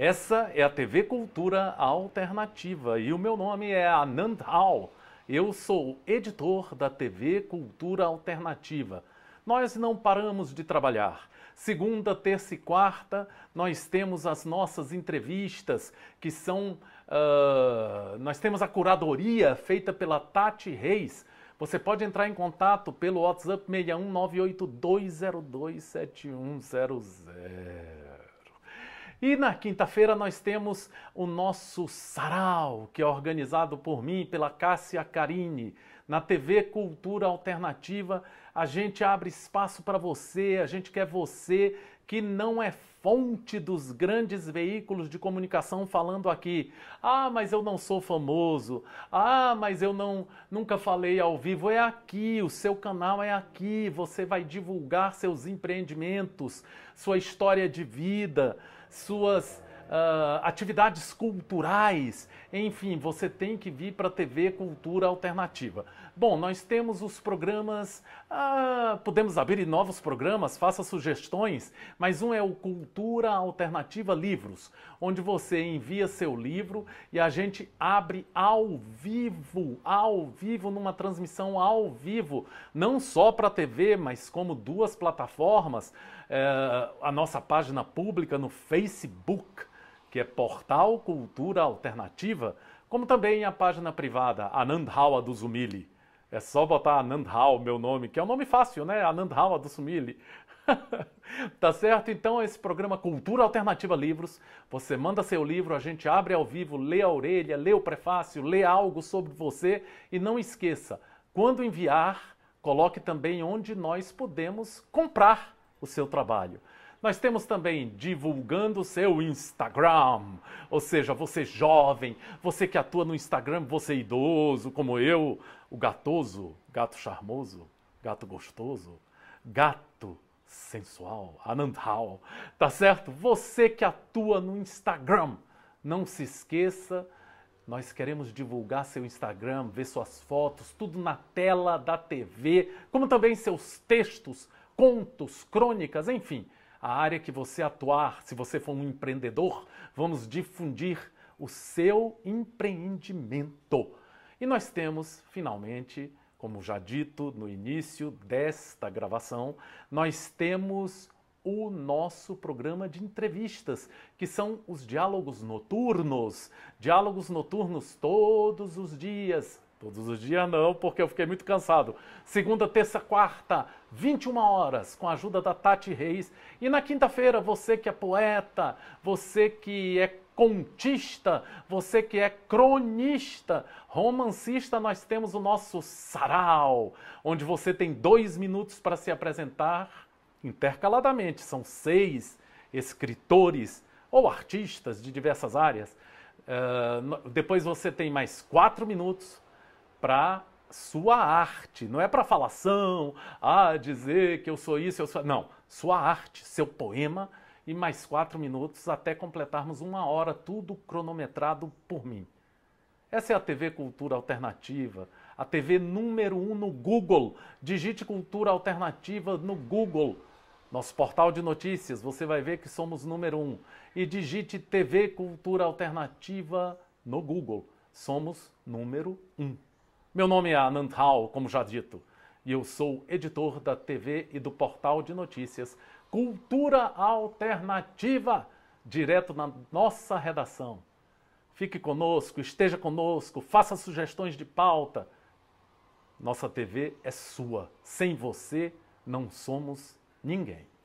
Essa é a TV Cultura Alternativa e o meu nome é Anand Hall. Eu sou editor da TV Cultura Alternativa. Nós não paramos de trabalhar. Segunda, terça e quarta, nós temos as nossas entrevistas, que são. Uh, nós temos a curadoria feita pela Tati Reis. Você pode entrar em contato pelo WhatsApp 61982027100. E na quinta-feira nós temos o nosso sarau, que é organizado por mim, pela Cássia Carini. Na TV Cultura Alternativa, a gente abre espaço para você, a gente quer você que não é fonte dos grandes veículos de comunicação falando aqui. Ah, mas eu não sou famoso. Ah, mas eu não nunca falei ao vivo. É aqui, o seu canal é aqui. Você vai divulgar seus empreendimentos, sua história de vida suas uh, atividades culturais, enfim, você tem que vir para a TV Cultura Alternativa. Bom, nós temos os programas, uh, podemos abrir novos programas, faça sugestões, mas um é o Cultura Alternativa Livros, onde você envia seu livro e a gente abre ao vivo, ao vivo, numa transmissão ao vivo, não só para a TV, mas como duas plataformas, uh, a nossa página pública no Facebook que é Portal Cultura Alternativa, como também a página privada Anandhawa do Zumili. É só botar Anandhal, meu nome, que é um nome fácil, né? Anandhawa do Zumili. tá certo? Então, esse programa Cultura Alternativa Livros, você manda seu livro, a gente abre ao vivo, lê a orelha, lê o prefácio, lê algo sobre você e não esqueça, quando enviar, coloque também onde nós podemos comprar o seu trabalho. Nós temos também divulgando seu Instagram, ou seja, você jovem, você que atua no Instagram, você idoso como eu, o gatoso, gato charmoso, gato gostoso, gato sensual, Anandhal, tá certo? Você que atua no Instagram, não se esqueça, nós queremos divulgar seu Instagram, ver suas fotos, tudo na tela da TV, como também seus textos, contos, crônicas, enfim a área que você atuar, se você for um empreendedor, vamos difundir o seu empreendimento. E nós temos, finalmente, como já dito no início desta gravação, nós temos o nosso programa de entrevistas, que são os diálogos noturnos. Diálogos noturnos todos os dias, Todos os dias não, porque eu fiquei muito cansado. Segunda, terça, quarta, 21 horas, com a ajuda da Tati Reis. E na quinta-feira, você que é poeta, você que é contista, você que é cronista, romancista, nós temos o nosso sarau, onde você tem dois minutos para se apresentar intercaladamente. São seis escritores ou artistas de diversas áreas. Uh, depois você tem mais quatro minutos para sua arte, não é para falação, ah, dizer que eu sou isso, eu sou. Não, sua arte, seu poema e mais quatro minutos até completarmos uma hora, tudo cronometrado por mim. Essa é a TV Cultura Alternativa, a TV número um no Google. Digite Cultura Alternativa no Google. Nosso portal de notícias, você vai ver que somos número um. E digite TV Cultura Alternativa no Google. Somos número um. Meu nome é Anand Hal, como já dito, e eu sou editor da TV e do portal de notícias Cultura Alternativa, direto na nossa redação. Fique conosco, esteja conosco, faça sugestões de pauta. Nossa TV é sua. Sem você, não somos ninguém.